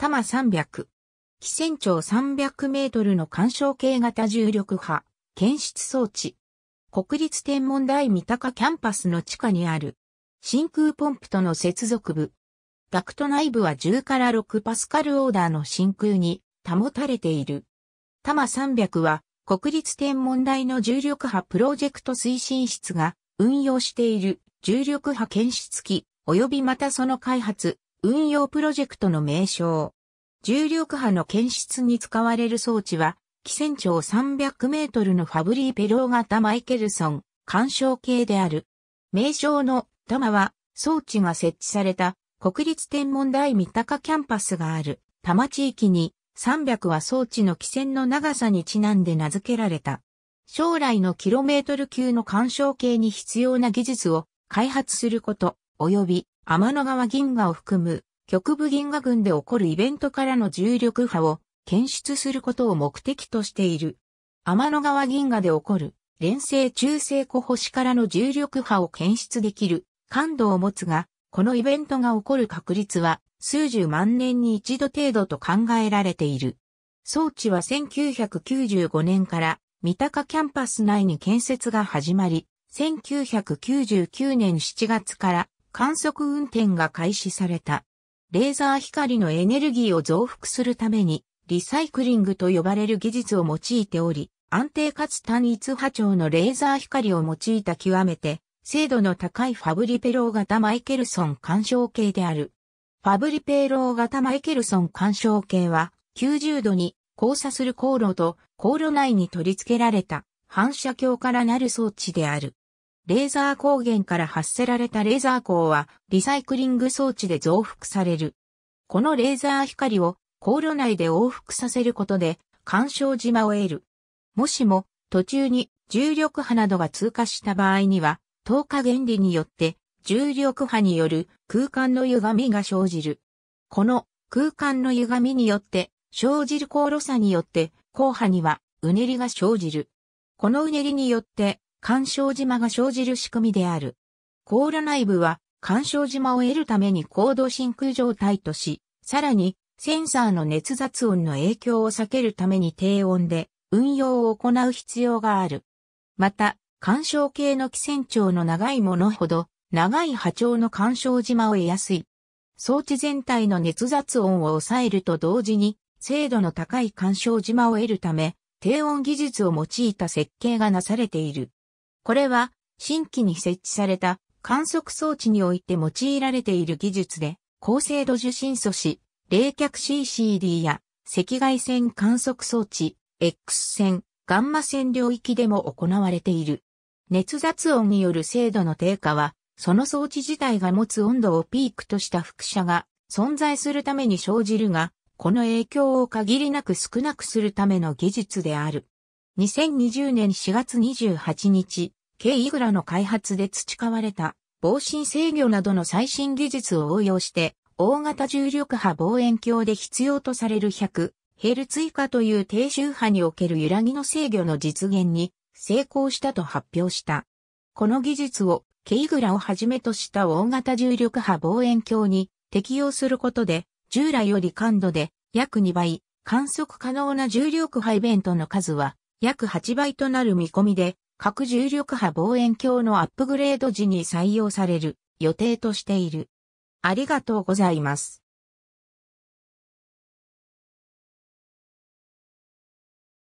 多摩300。気仙長300メートルの干渉系型重力波、検出装置。国立天文台三鷹キャンパスの地下にある。真空ポンプとの接続部。ダクト内部は10から6パスカルオーダーの真空に保たれている。多摩300は国立天文台の重力波プロジェクト推進室が運用している重力波検出機及びまたその開発、運用プロジェクトの名称。重力波の検出に使われる装置は、気線長300メートルのファブリーペロー型マイケルソン、干渉計である。名称の玉は、装置が設置された国立天文台三鷹キャンパスがある多摩地域に300は装置の気線の長さにちなんで名付けられた。将来のキロメートル級の干渉計に必要な技術を開発すること、及び天の川銀河を含む極部銀河群で起こるイベントからの重力波を検出することを目的としている。天の川銀河で起こる連星中性子星からの重力波を検出できる感度を持つが、このイベントが起こる確率は数十万年に一度程度と考えられている。装置は1995年から三鷹キャンパス内に建設が始まり、1999年7月から観測運転が開始された。レーザー光のエネルギーを増幅するために、リサイクリングと呼ばれる技術を用いており、安定かつ単一波長のレーザー光を用いた極めて、精度の高いファブリペロー型マイケルソン干渉計である。ファブリペロー型マイケルソン干渉計は、90度に交差する航路と、航路内に取り付けられた反射鏡からなる装置である。レーザー光源から発せられたレーザー光はリサイクリング装置で増幅される。このレーザー光を航路内で往復させることで干渉島を得る。もしも途中に重力波などが通過した場合には、透過原理によって重力波による空間の歪みが生じる。この空間の歪みによって生じる航路差によって光波にはうねりが生じる。このうねりによって干渉島が生じる仕組みである。ー路内部は干渉島を得るために高度真空状態とし、さらにセンサーの熱雑音の影響を避けるために低温で運用を行う必要がある。また、干渉系の気船長の長いものほど長い波長の干渉島を得やすい。装置全体の熱雑音を抑えると同時に精度の高い干渉島を得るため、低温技術を用いた設計がなされている。これは新規に設置された観測装置において用いられている技術で、高精度受信素子、冷却 CCD や赤外線観測装置、X 線、ガンマ線領域でも行われている。熱雑音による精度の低下は、その装置自体が持つ温度をピークとした副射が存在するために生じるが、この影響を限りなく少なくするための技術である。2020年4月28日、軽イグラの開発で培われた防振制御などの最新技術を応用して、大型重力波望遠鏡で必要とされる100ヘルツ以下という低周波における揺らぎの制御の実現に成功したと発表した。この技術を、ケイグラをはじめとした大型重力波望遠鏡に適用することで、従来より感度で約2倍、観測可能な重力波イベントの数は約8倍となる見込みで、核重力波望遠鏡のアップグレード時に採用される予定としている。ありがとうございます。